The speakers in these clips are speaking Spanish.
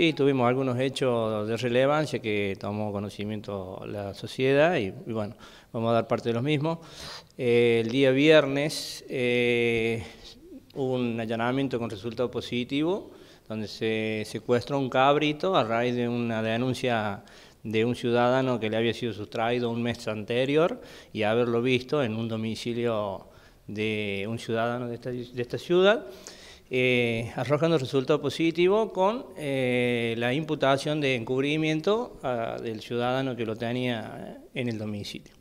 Sí, tuvimos algunos hechos de relevancia que tomó conocimiento la sociedad y, bueno, vamos a dar parte de los mismos. Eh, el día viernes eh, hubo un allanamiento con resultado positivo donde se secuestró un cabrito a raíz de una denuncia de un ciudadano que le había sido sustraído un mes anterior y haberlo visto en un domicilio de un ciudadano de esta ciudad. Eh, arrojando resultados positivos resultado positivo con eh, la imputación de encubrimiento ah, del ciudadano que lo tenía en el domicilio.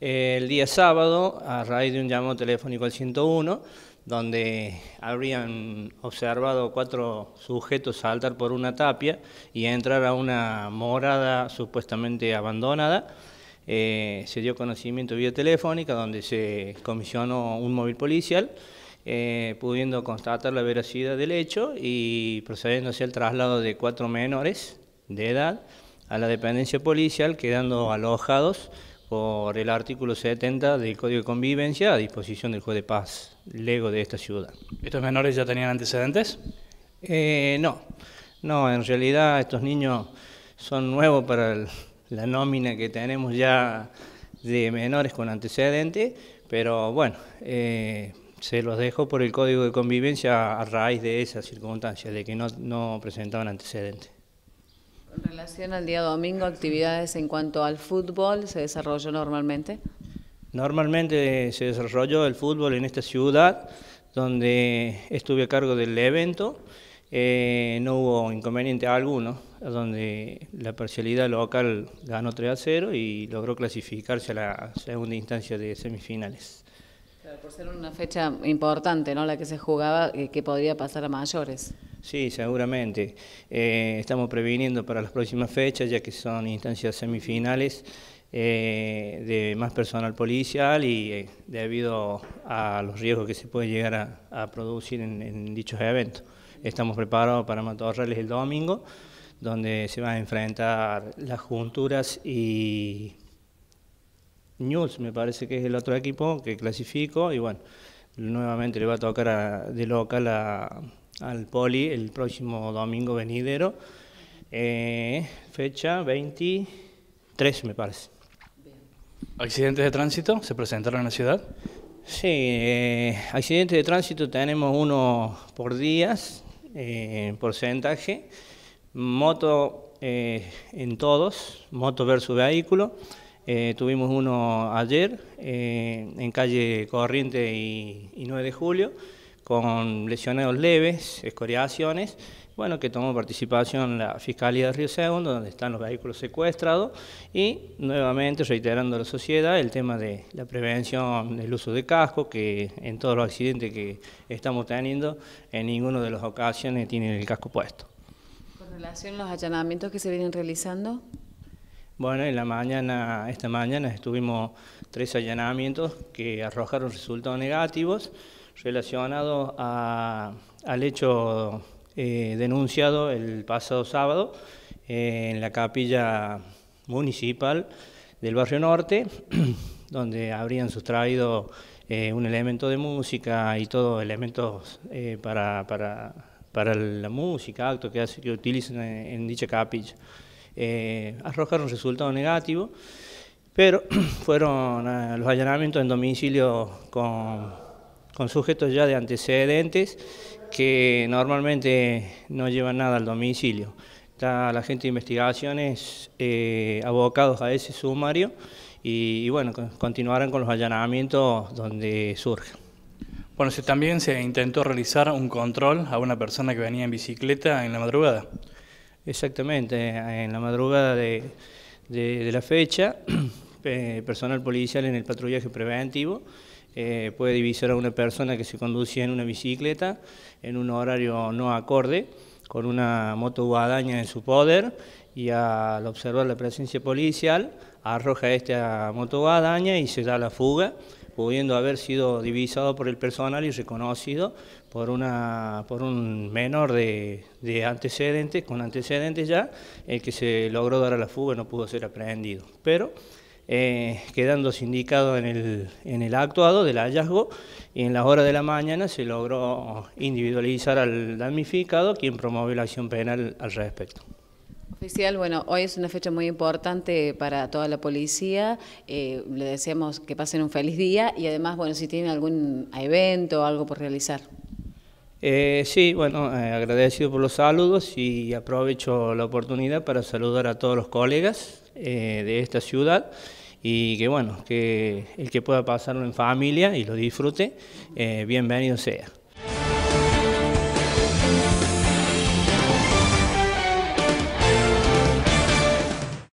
El día sábado, a raíz de un llamado telefónico al 101, donde habrían observado cuatro sujetos saltar por una tapia y entrar a una morada supuestamente abandonada, eh, se dio conocimiento vía telefónica, donde se comisionó un móvil policial eh, pudiendo constatar la veracidad del hecho y procediendo hacia el traslado de cuatro menores de edad a la dependencia policial, quedando alojados por el artículo 70 del Código de Convivencia a disposición del juez de paz lego de esta ciudad. ¿Estos menores ya tenían antecedentes? Eh, no, no, en realidad estos niños son nuevos para la nómina que tenemos ya de menores con antecedentes, pero bueno, eh, se los dejó por el código de convivencia a raíz de esas circunstancia, de que no, presentaban antecedentes. En relación al día domingo, actividades en cuanto al fútbol, ¿se desarrolló normalmente? Normalmente se desarrolló el fútbol en esta ciudad, donde estuve a cargo del evento. Eh, no hubo inconveniente alguno, donde la parcialidad local ganó 3 a 0 y logró clasificarse a la segunda instancia de semifinales por ser una fecha importante, ¿no? La que se jugaba, eh, que podría pasar a mayores. Sí, seguramente. Eh, estamos previniendo para las próximas fechas, ya que son instancias semifinales eh, de más personal policial y debido a los riesgos que se puede llegar a, producir en, dichos eventos. Estamos preparados para Matorrales el domingo, donde se van a enfrentar las junturas y News, me parece que es el otro equipo que clasificó y bueno, nuevamente le va a tocar de local al Poli el próximo domingo venidero, eh, fecha 23 me parece. ¿Accidentes de tránsito se presentaron en la ciudad? Sí, eh, accidentes de tránsito tenemos uno por días, eh, porcentaje, moto en todos, moto versus vehículo. Eh, tuvimos uno ayer eh, en calle Corriente y, 9 de julio con lesionados leves, escoriaciones, bueno, que tomó participación la Fiscalía de Río Segundo, donde están los vehículos secuestrados, y nuevamente reiterando a la sociedad el tema de la prevención del uso de casco, que en todos los accidentes que estamos teniendo, en ninguna de las ocasiones tienen el casco puesto. ¿Con relación a los allanamientos que se vienen realizando? Bueno, en la mañana, esta mañana estuvimos tres allanamientos que arrojaron resultados negativos relacionados al hecho eh, denunciado el pasado sábado eh, en la capilla municipal del barrio norte, donde habrían sustraído eh, un elemento de música y todos elementos para, para, la música, actos que, utilizan en dicha capilla eh, arrojaron resultado negativo, pero fueron eh, los allanamientos en domicilio con, sujetos ya de antecedentes que normalmente no llevan nada al domicilio. Está la gente de investigaciones eh, abocados a ese sumario y, bueno, continuarán con los allanamientos donde surge. Bueno, también se intentó realizar un control a una persona que venía en bicicleta en la madrugada. Exactamente, en la madrugada de, la fecha, eh, personal policial en el patrullaje preventivo eh, puede divisar a una persona que se conducía en una bicicleta en un horario no acorde, con una moto guadaña en su poder, y al observar la presencia policial arroja esta moto guadaña y se da la fuga pudiendo haber sido divisado por el personal y reconocido por, una, por un menor de, antecedentes, con antecedentes ya, el que se logró dar a la fuga no pudo ser aprehendido. Pero quedándose eh, quedando sindicado en el, actuado del hallazgo y en las horas de la mañana se logró individualizar al damnificado, quien promovió la acción penal al respecto. Oficial, bueno, hoy es una fecha muy importante para toda la policía. Eh, le deseamos que pasen un feliz día y además, bueno, si tienen algún evento o algo por realizar. Eh, sí, bueno, eh, agradecido por los saludos y aprovecho la oportunidad para saludar a todos los colegas de esta ciudad y que bueno, que el que pueda pasarlo en familia y lo disfrute, bienvenido sea.